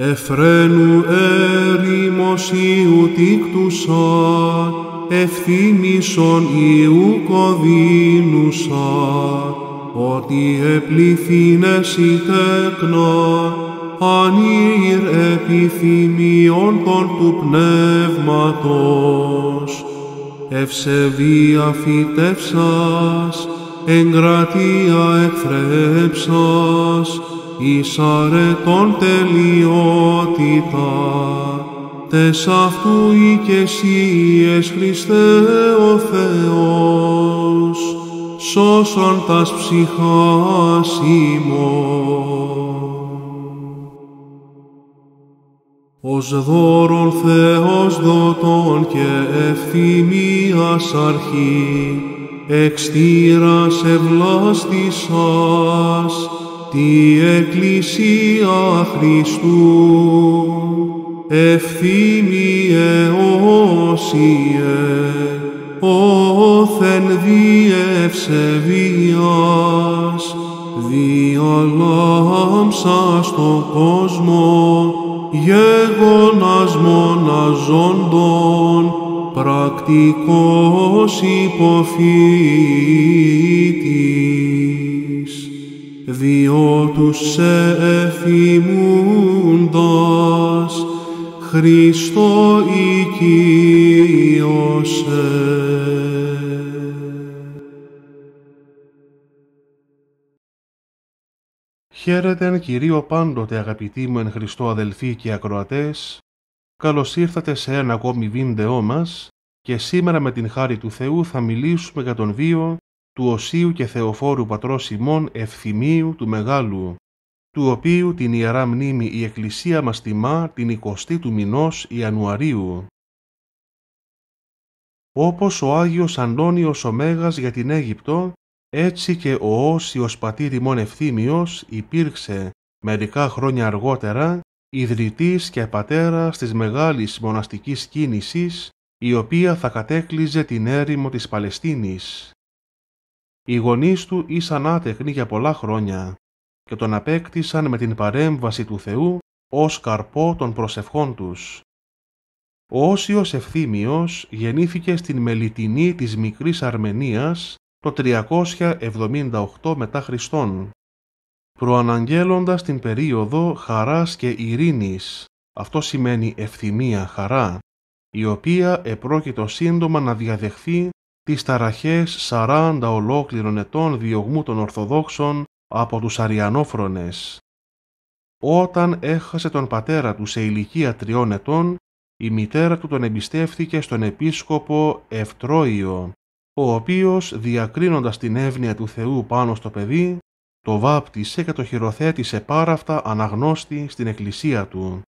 «Εφρένου έρημος Ιου τίκτουσα, ευθύμισον Ιου κοδίνουσα, ότι επληθύνες η τέκνα, ανήρ επιθυμίων των του πνεύματος. Ευσεβία φυτεύσας, εγκρατεία εκθρέψας, εις αρετών τελειότητα. Τες αυτού οικεσίες Χριστέ ο Θεός, σώσον τας ψυχάς Ως δώρον Θεός δωτών και ευθυμίας αρχή, εξτήρας ευλάστησας, τη Εκκλησία Χριστού ευθύμιε όσιε όθεν διευσεβίας διαλάμψα στο κόσμο γεγονάς μοναζόντων πρακτικός υποφύτης διότους σε εφημούντας, Χριστό οικείωσε. εν Κυρίω πάντοτε αγαπητοί μου εν Χριστώ αδελφοί και ακροατές, καλώς ήρθατε σε ένα ακόμη βίντεό μας και σήμερα με την χάρη του Θεού θα μιλήσουμε για τον βίο του Οσίου και Θεοφόρου Πατρός Σιμών Ευθυμίου του Μεγάλου, του οποίου την Ιερά Μνήμη η Εκκλησία μας τιμά την 20η του μηνός Ιανουαρίου. Όπως ο Άγιος Αντώνιος ο Μέγας για την Αίγυπτο, έτσι και ο Όσιος Πατήρ ημών Ευθύμιος υπήρξε μερικά χρόνια αργότερα ιδρυτής και πατέρας της μεγάλης μοναστικής κίνησης η οποία θα κατέκλυζε την έρημο της Παλαιστίνης. Οι γονείς του ήσαν άτεχνοι για πολλά χρόνια και τον απέκτησαν με την παρέμβαση του Θεού ως καρπό των προσευχών τους. Ο Όσιος Ευθύμιος γεννήθηκε στην Μελιτινή της Μικρής Αρμενίας το 378 μετά Χριστόν, προαναγγέλλοντας την περίοδο χαράς και ειρήνης, αυτό σημαίνει ευθυμία χαρά, η οποία επρόκειτο σύντομα να διαδεχθεί τις ταραχές 40 ολόκληρων ετών διωγμού των Ορθοδόξων από τους Αριανόφρονες. Όταν έχασε τον πατέρα του σε ηλικία τριών ετών, η μητέρα του τον εμπιστεύθηκε στον επίσκοπο Ευτρόιο, ο οποίος διακρίνοντας την εύνοια του Θεού πάνω στο παιδί, το βάπτισε και το χειροθέτησε πάραυτα αναγνώστη στην εκκλησία του.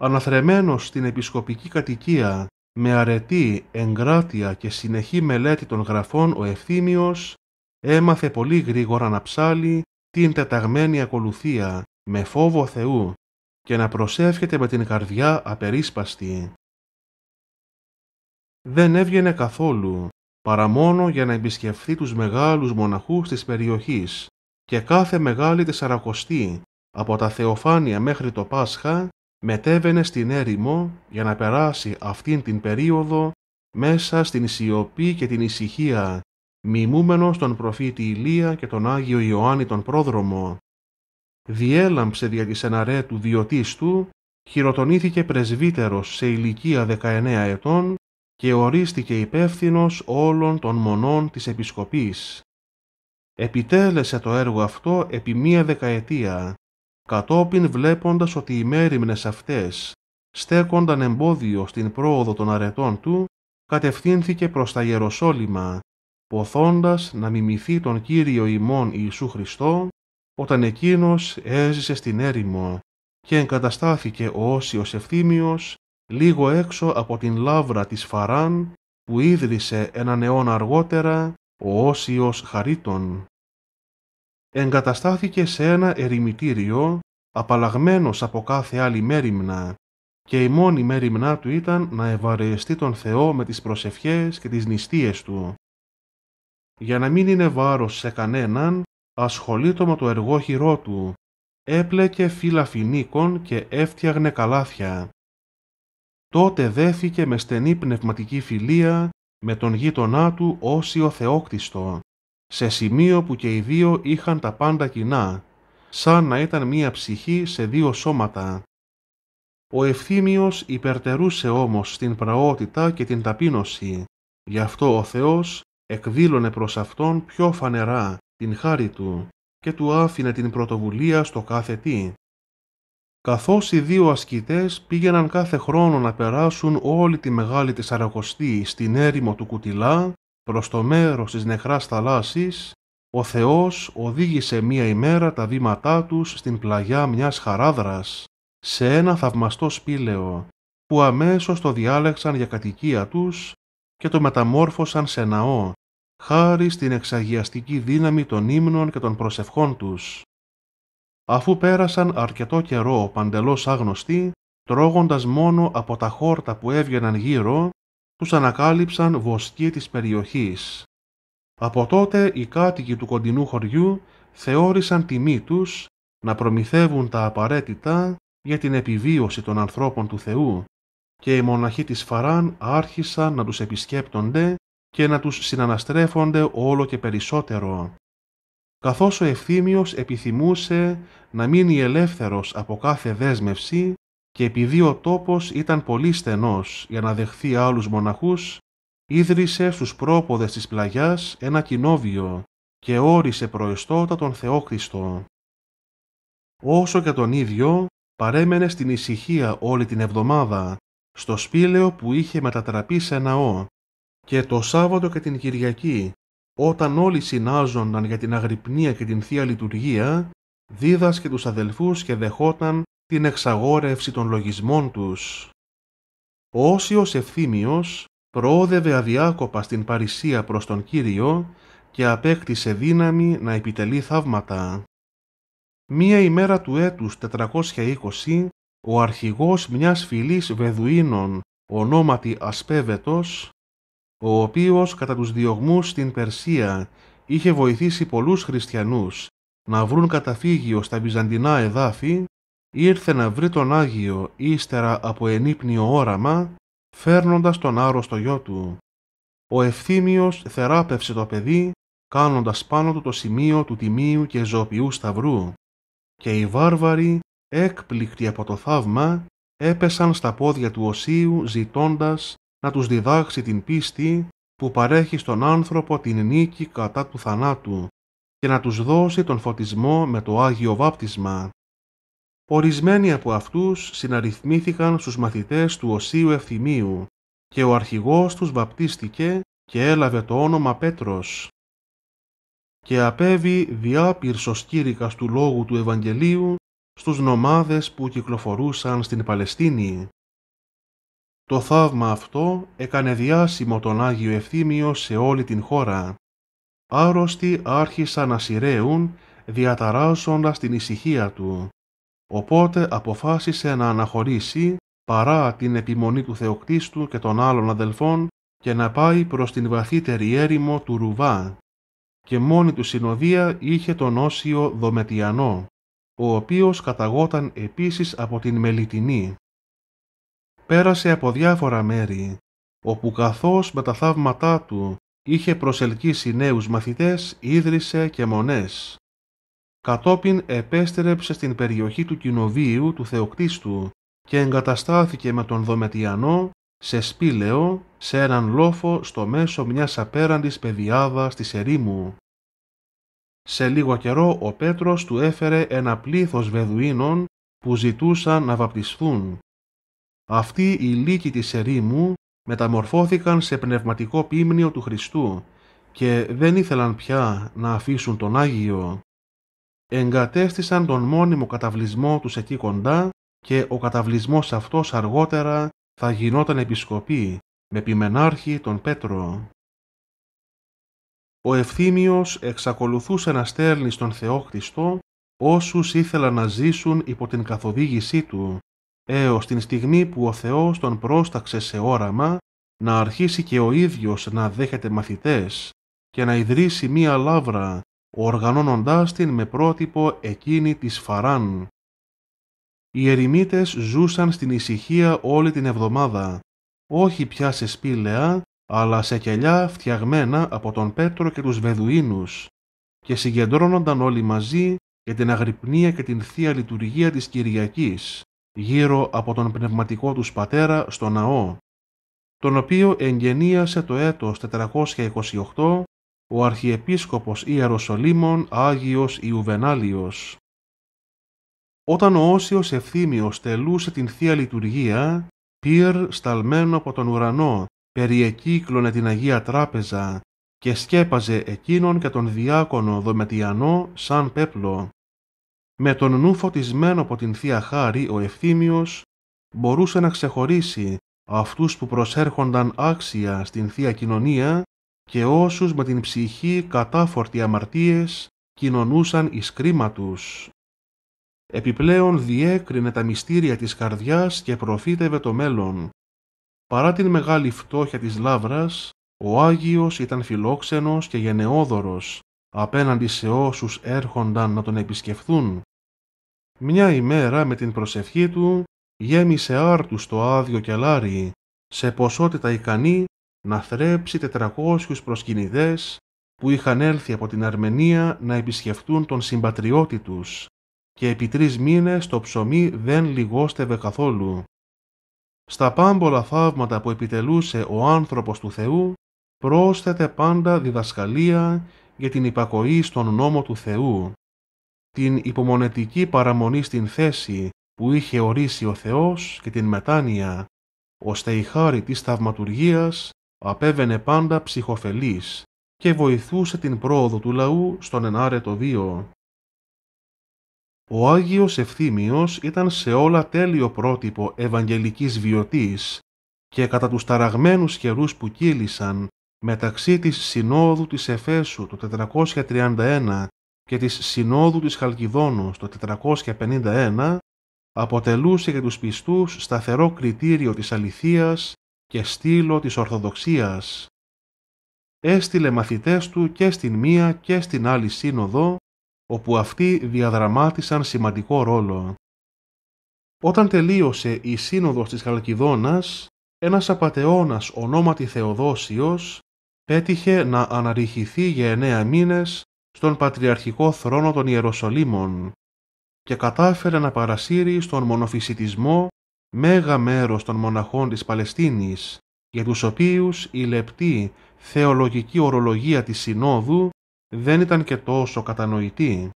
Αναθρεμένος στην επισκοπική κατοικία με αρετή, εγκράτεια και συνεχή μελέτη των γραφών ο Ευθύμιος έμαθε πολύ γρήγορα να ψάλει την τεταγμένη ακολουθία με φόβο Θεού και να προσεύχεται με την καρδιά απερίσπαστη. Δεν έβγαινε καθόλου, παρά μόνο για να επισκεφθεί τους μεγάλους μοναχούς της περιοχής και κάθε μεγάλη τεσσαρακοστή από τα Θεοφάνεια μέχρι το Πάσχα μετέβαινε στην έρημο για να περάσει αυτήν την περίοδο μέσα στην σιωπή και την ησυχία, μιμούμενος τον προφήτη Ηλία και τον Άγιο Ιωάννη τον πρόδρομο. Διέλαμψε δια της εναρέ του διωτής του, χειροτονήθηκε πρεσβύτερος σε ηλικία 19 ετών και ορίστηκε υπεύθυνος όλων των μονών της επισκοπής. Επιτέλεσε το έργο αυτό επί μία δεκαετία Κατόπιν βλέποντας ότι οι μέρημνες αυτές στέκονταν εμπόδιο στην πρόοδο των αρετών του, κατευθύνθηκε προς τα Ιεροσόλυμα, ποθώντας να μιμηθεί τον Κύριο ημών Ιησού Χριστό, όταν εκείνος έζησε στην έρημο και εγκαταστάθηκε ο Όσιος Ευθύμιος λίγο έξω από την λαύρα της Φαράν που ίδρυσε έναν αιώνα αργότερα ο Όσιος Χαρίτων εγκαταστάθηκε σε ένα ερημητήριο απαλλαγμένος από κάθε άλλη μέρημνα και η μόνη μέρημνά του ήταν να ευαρεστεί τον Θεό με τις προσευχές και τις νηστείες του. Για να μην είναι βάρος σε κανέναν, ασχολείτο με το εργό χειρό του, έπλεκε φύλλα φινίκων και έφτιαγνε καλάθια. Τότε δέθηκε με στενή πνευματική φιλία με τον γείτονά του Όσιο Θεόκτιστο σε σημείο που και οι δύο είχαν τα πάντα κοινά, σαν να ήταν μία ψυχή σε δύο σώματα. Ο ευθύμιος υπερτερούσε όμως στην πραότητα και την ταπείνωση, γι' αυτό ο Θεός εκδήλωνε προς αυτόν πιο φανερά την χάρη του και του άφηνε την πρωτοβουλία στο κάθε τι. Καθώς οι δύο ασκητές πήγαιναν κάθε χρόνο να περάσουν όλη τη μεγάλη τεσσαρακοστή στην έρημο του Κουτιλά, προς το μέρος της νεχράς θαλάσσης, ο Θεός οδήγησε μία ημέρα τα βήματά τους στην πλαγιά μιας χαράδρας, σε ένα θαυμαστό σπήλαιο, που αμέσως το διάλεξαν για κατοικία τους και το μεταμόρφωσαν σε ναό, χάρη στην εξαγιαστική δύναμη των ύμνων και των προσευχών τους. Αφού πέρασαν αρκετό καιρό παντελώς άγνωστοι, τρώγοντας μόνο από τα χόρτα που έβγαιναν γύρω, τους ανακάλυψαν βοσκοί της περιοχής. Από τότε οι κάτοικοι του κοντινού χωριού θεώρησαν τιμή τους να προμηθεύουν τα απαραίτητα για την επιβίωση των ανθρώπων του Θεού και οι μοναχοί της Φαράν άρχισαν να τους επισκέπτονται και να τους συναναστρέφονται όλο και περισσότερο. Καθώς ο Ευθύμιος επιθυμούσε να μείνει ελεύθερος από κάθε δέσμευση, και επειδή ο τόπος ήταν πολύ στενός για να δεχθεί άλλους μοναχούς, ίδρυσε στους πρόποδες της πλαγιάς ένα κοινόβιο και όρισε προϊστότα τον Θεό Όσο και τον ίδιο, παρέμενε στην ησυχία όλη την εβδομάδα, στο σπήλαιο που είχε μετατραπεί σε ναό, και το Σάββατο και την Κυριακή, όταν όλοι συνάζονταν για την αγρυπνία και την Θεία Λειτουργία, δίδασκε τους αδελφούς και δεχόταν την εξαγόρευση των λογισμών τους. Ο Όσιος Ευθύμιος προόδευε αδιάκοπα στην Παρισία προς τον Κύριο και απέκτησε δύναμη να επιτελεί θαύματα. Μία ημέρα του έτους 420, ο αρχηγός μιας φυλής Βεδουίνων, ονόματι Ασπέβετος, ο οποίος κατά τους διωγμούς στην Περσία είχε βοηθήσει πολλούς χριστιανούς να βρουν καταφύγιο στα βυζαντινά εδάφη, ήρθε να βρει τον Άγιο ύστερα από ενύπνιο όραμα, φέρνοντας τον άρρωστο γιο του. Ο ευθύμιος θεράπευσε το παιδί, κάνοντας πάνω του το σημείο του τιμίου και ζωοποιού σταυρού, και οι βάρβαροι, έκπληκτοι από το θαύμα, έπεσαν στα πόδια του Οσίου ζητώντας να τους διδάξει την πίστη που παρέχει στον άνθρωπο την νίκη κατά του θανάτου και να τους δώσει τον φωτισμό με το Άγιο Βάπτισμα. Ορισμένοι από αυτούς συναριθμήθηκαν στους μαθητές του Οσίου Ευθυμίου και ο αρχηγός τους βαπτίστηκε και έλαβε το όνομα Πέτρος και απέβη διάπυρσος κήρυκας του λόγου του Ευαγγελίου στους νομάδες που κυκλοφορούσαν στην Παλαιστίνη. Το θαύμα αυτό έκανε διάσημο τον Άγιο Ευθύμιο σε όλη την χώρα. Άρρωστοι άρχισαν να σειραίουν διαταράσσοντας την ησυχία του. Οπότε αποφάσισε να αναχωρήσει παρά την επιμονή του θεοκτήστου και των άλλων αδελφών και να πάει προς την βαθύτερη έρημο του Ρουβά και μόνη του συνοδεία είχε τον Όσιο Δομετιανό, ο οποίος καταγόταν επίσης από την Μελιτινή. Πέρασε από διάφορα μέρη, όπου καθώς με τα θαύματά του είχε προσελκύσει νέους μαθητές, ίδρυσε και μονές κατόπιν επέστρεψε στην περιοχή του κοινοβίου του Θεοκτίστου και εγκαταστάθηκε με τον Δομετιανό σε σπήλαιο, σε έναν λόφο στο μέσο μιας απέραντης πεδιάδας της ερήμου. Σε λίγο καιρό ο Πέτρος του έφερε ένα πλήθος βεδουίνων που ζητούσαν να βαπτισθούν. Αυτοί οι λύκοι της ερήμου μεταμορφώθηκαν σε πνευματικό πίμνιο του Χριστού και δεν ήθελαν πια να αφήσουν τον Άγιο εγκατέστησαν τον μόνιμο καταβλισμό τους εκεί κοντά και ο καταβλισμός αυτός αργότερα θα γινόταν επισκοπή με ποιμενάρχη τον Πέτρο. Ο Ευθύμιος εξακολουθούσε να στέλνει στον Θεό Χριστό όσους ήθελαν να ζήσουν υπό την καθοδήγησή του, έως την στιγμή που ο Θεός τον πρόσταξε σε όραμα να αρχίσει και ο ίδιος να δέχεται μαθητές και να ιδρύσει μία λαύρα οργανώνοντάς την με πρότυπο εκείνη της Φαράν. Οι ερημίτες ζούσαν στην ησυχία όλη την εβδομάδα, όχι πια σε σπήλαια, αλλά σε κελιά φτιαγμένα από τον Πέτρο και τους Βεδουίνους και συγκεντρώνονταν όλοι μαζί για την αγρυπνία και την Θεία Λειτουργία της Κυριακής γύρω από τον πνευματικό τους πατέρα στο ναό, τον οποίο εγγενίασε το έτος 428 ο Αρχιεπίσκοπος Ιεροσολύμων Άγιος Ιουβενάλιος. Όταν ο Όσιος Ευθύμιος τελούσε την Θεία Λειτουργία, πυρ σταλμένο από τον ουρανό περιεκύκλωνε την Αγία Τράπεζα και σκέπαζε εκείνον και τον διάκονο Δομετιανό σαν πέπλο. Με τον νου φωτισμένο από την Θεία Χάρη ο Ευθύμιος μπορούσε να ξεχωρίσει αυτούς που προσέρχονταν άξια στην Θεία Κοινωνία και όσους με την ψυχή κατάφορτι αμαρτίες κοινωνούσαν εις κρίμα τους. Επιπλέον διέκρινε τα μυστήρια της καρδιάς και προφήτευε το μέλλον. Παρά την μεγάλη φτώχεια της λάβρας, ο Άγιος ήταν φιλόξενος και γενναιόδωρος απέναντι σε όσους έρχονταν να τον επισκεφθούν. Μια ημέρα με την προσευχή του γέμισε άρτους το άδειο κελάρι, σε ποσότητα ικανή να θρέψει 400 προσκυνηδές που είχαν έλθει από την Αρμενία να επισκεφτούν τον συμπατριώτη τους και επί τρεις μήνες το ψωμί δεν λιγόστευε καθόλου. Στα πάμπολα θαύματα που επιτελούσε ο άνθρωπος του Θεού πρόσθετε πάντα διδασκαλία για την υπακοή στον νόμο του Θεού, την υπομονετική παραμονή στην θέση που είχε ορίσει ο Θεός και την μετάνοια, ώστε η χάρη της θαυματουργίας απέβαινε πάντα ψυχοφελής και βοηθούσε την πρόοδο του λαού στον ενάρετο βίο. Ο Άγιος Ευθύμιος ήταν σε όλα τέλειο πρότυπο ευαγγελικής βιωτής και κατά τους ταραγμένους καιρούς που κύλησαν μεταξύ της Συνόδου της Εφέσου το 431 και της Συνόδου της Χαλκιδόνος το 451 αποτελούσε για τους πιστούς σταθερό κριτήριο της αληθείας και στήλο της Ορθοδοξίας. Έστειλε μαθητές του και στην μία και στην άλλη σύνοδο, όπου αυτοί διαδραμάτισαν σημαντικό ρόλο. Όταν τελείωσε η σύνοδος της Χαλκιδόνας, ένας απατεώνας ονόματι Θεοδόσιος πέτυχε να αναρριχηθεί για εννέα μήνες στον Πατριαρχικό θρόνο των Ιεροσολύμων και κατάφερε να παρασύρει στον μονοφυσιτισμό μέγα μέρος των μοναχών της Παλαιστίνης, για τους οποίους η λεπτή θεολογική ορολογία της Συνόδου δεν ήταν και τόσο κατανοητή.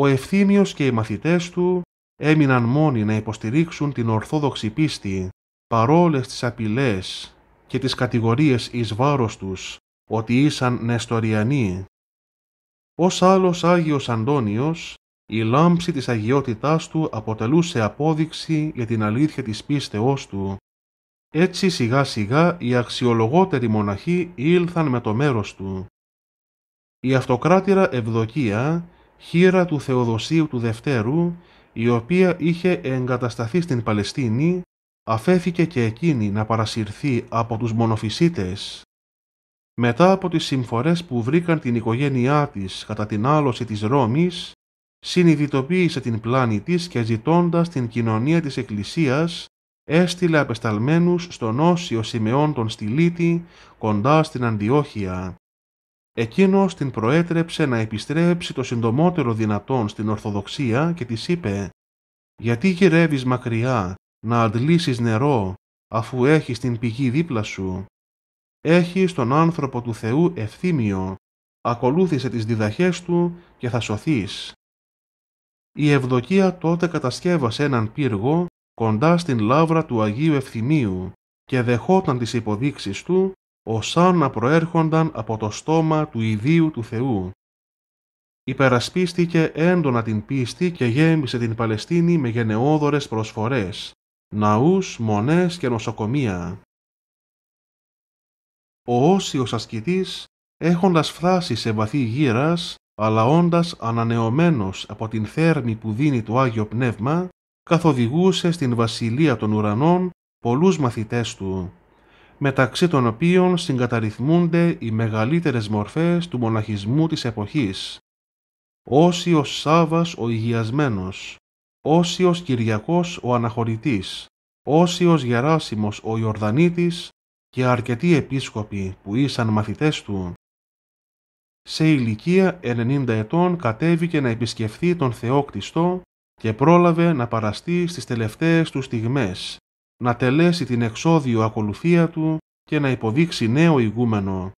Ο Ευθύμιος και οι μαθητές του έμειναν μόνοι να υποστηρίξουν την ορθόδοξη πίστη παρόλες τις απειλές και τις κατηγορίες εις βάρος τους ότι ήσαν νεστοριανοί. Ως άλλος Άγιος Αντώνιος η λάμψη της αγιότητάς του αποτελούσε απόδειξη για την αλήθεια της πίστεώς του. Έτσι σιγά σιγά οι αξιολογότεροι μοναχοί ήλθαν με το μέρος του. Η αυτοκράτηρα Ευδοκία, χείρα του Θεοδοσίου του Δευτέρου, η οποία είχε εγκατασταθεί στην Παλαιστίνη, αφέθηκε και εκείνη να παρασυρθεί από τους μονοφυσίτες. Μετά από τις συμφορές που βρήκαν την οικογένειά της κατά την άλωση της Ρώμης, συνειδητοποίησε την πλάνη της και ζητώντας την κοινωνία της Εκκλησίας, έστειλε απεσταλμένους στον Όσιο Σιμεών τον Στυλίτη κοντά στην Αντιόχεια. Εκείνος την προέτρεψε να επιστρέψει το συντομότερο δυνατόν στην Ορθοδοξία και της είπε «Γιατί γυρεύεις μακριά να αντλήσεις νερό αφού έχεις την πηγή δίπλα σου. Έχεις τον άνθρωπο του Θεού ευθύμιο, ακολούθησε τις διδαχές του και θα σωθείς» η Ευδοκία τότε κατασκεύασε έναν πύργο κοντά στην λαύρα του Αγίου Ευθυμίου και δεχόταν τις υποδείξεις του ως αν να προέρχονταν από το στόμα του ιδίου του Θεού. Υπερασπίστηκε έντονα την πίστη και γέμισε την Παλαιστίνη με γενναιόδορες προσφορές, ναούς, μονές και νοσοκομεία. Ο Όσιος ασκητής, έχοντας φτάσει σε βαθύ γύρας, αλλά όντας ανανεωμένος από την θέρμη που δίνει το Άγιο Πνεύμα, καθοδηγούσε στην Βασιλεία των Ουρανών πολλούς μαθητές του, μεταξύ των οποίων συγκαταριθμούνται οι μεγαλύτερες μορφές του μοναχισμού της εποχής. Όσιος Σάβας ο Υγιασμένος, Όσιος Κυριακός ο Αναχωρητής, Όσιος Γεράσιμος ο Ιορδανίτης και αρκετοί επίσκοποι που ήσαν μαθητές του, σε ηλικία 90 ετών κατέβηκε να επισκεφθεί τον Θεό Κτιστό και πρόλαβε να παραστεί στις τελευταίες του στιγμές, να τελέσει την εξόδιο ακολουθία του και να υποδείξει νέο ηγούμενο.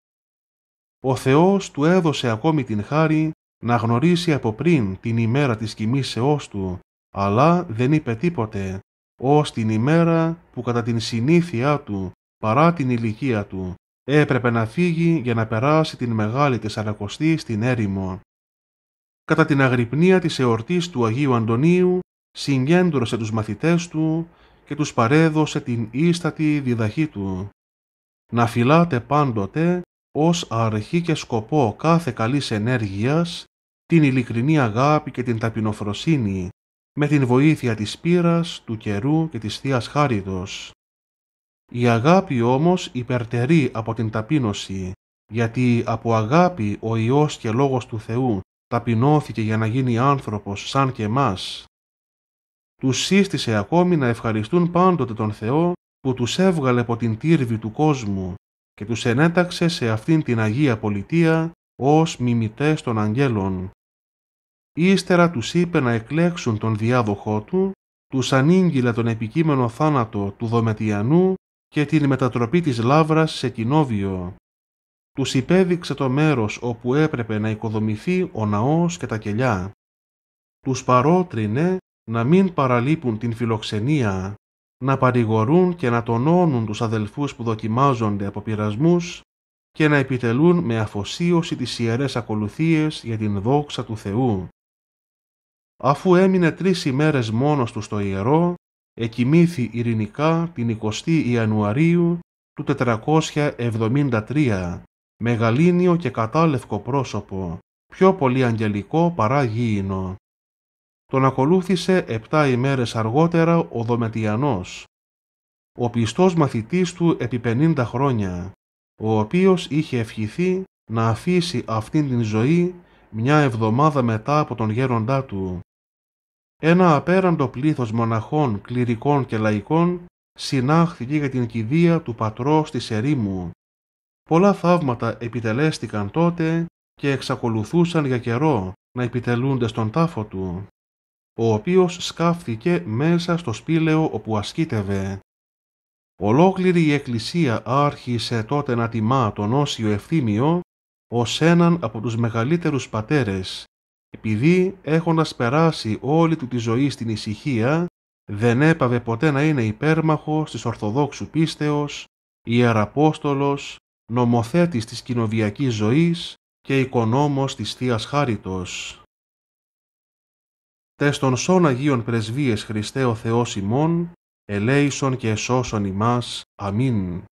Ο Θεός του έδωσε ακόμη την χάρη να γνωρίσει από πριν την ημέρα της κοιμήσεώς του, αλλά δεν είπε τίποτε, ως την ημέρα που κατά την συνήθειά του, παρά την ηλικία του, Έπρεπε να φύγει για να περάσει την μεγάλη τεσσαρακοστή στην έρημο. Κατά την αγρυπνία της εορτής του Αγίου Αντωνίου, συγκέντρωσε τους μαθητές του και τους παρέδωσε την ίστατη διδαχή του. Να φυλάτε πάντοτε ως αρχή και σκοπό κάθε καλής ενέργειας την ειλικρινή αγάπη και την ταπεινοφροσύνη με την βοήθεια της πύρας, του καιρού και της Θείας Χάριτος. Η αγάπη όμως υπερτερεί από την ταπείνωση, γιατί από αγάπη ο Υιός και Λόγος του Θεού ταπεινώθηκε για να γίνει άνθρωπος σαν και εμάς. Τους σύστησε ακόμη να ευχαριστούν πάντοτε τον Θεό που τους έβγαλε από την τύρβη του κόσμου και τους ενέταξε σε αυτήν την Αγία Πολιτεία ως μιμητές των αγγέλων. Ύστερα τους είπε να εκλέξουν τον διάδοχό του, τους ανήγγειλε τον επικείμενο θάνατο του Δομετιανού και την μετατροπή της λάβρας σε κοινόβιο. Τους υπέδειξε το μέρος όπου έπρεπε να οικοδομηθεί ο ναός και τα κελιά. Τους παρότρινε να μην παραλείπουν την φιλοξενία, να παρηγορούν και να τονώνουν τους αδελφούς που δοκιμάζονται από πειρασμούς και να επιτελούν με αφοσίωση τις ιερές ακολουθίες για την δόξα του Θεού. Αφού έμεινε τρεις ημέρες μόνος τους στο ιερό, εκοιμήθη ειρηνικά την 20η Ιανουαρίου του 473, γαλήνιο και κατάλευκο πρόσωπο, πιο πολύ αγγελικό παρά γήινο. Τον ακολούθησε επτά ημέρες αργότερα ο Δομετιανός, ο πιστός μαθητής του επί 50 χρόνια, ο οποίος είχε ευχηθεί να αφήσει αυτήν την ζωή μια εβδομάδα μετά από τον γέροντά του, ένα απέραντο πλήθος μοναχών, κληρικών και λαϊκών συνάχθηκε για την κηδεία του πατρός της ερήμου. Πολλά θαύματα επιτελέστηκαν τότε και εξακολουθούσαν για καιρό να επιτελούνται στον τάφο του, ο οποίος σκάφθηκε μέσα στο σπήλαιο όπου ασκήτευε. Ολόκληρη η Εκκλησία άρχισε τότε να τιμά τον Όσιο Ευθύμιο ως έναν από τους μεγαλύτερους πατέρες επειδή έχοντας περάσει όλη του τη ζωή στην ησυχία, δεν έπαβε ποτέ να είναι υπέρμαχος της Ορθοδόξου πίστεως, Ιεραπόστολος, νομοθέτης της κοινοβιακής ζωής και οικονόμος της Θείας Χάριτος. Τες των σών Αγίων Πρεσβείες Χριστέ ο Θεός ημών, ελέησον και εσώσον ημάς. Αμήν.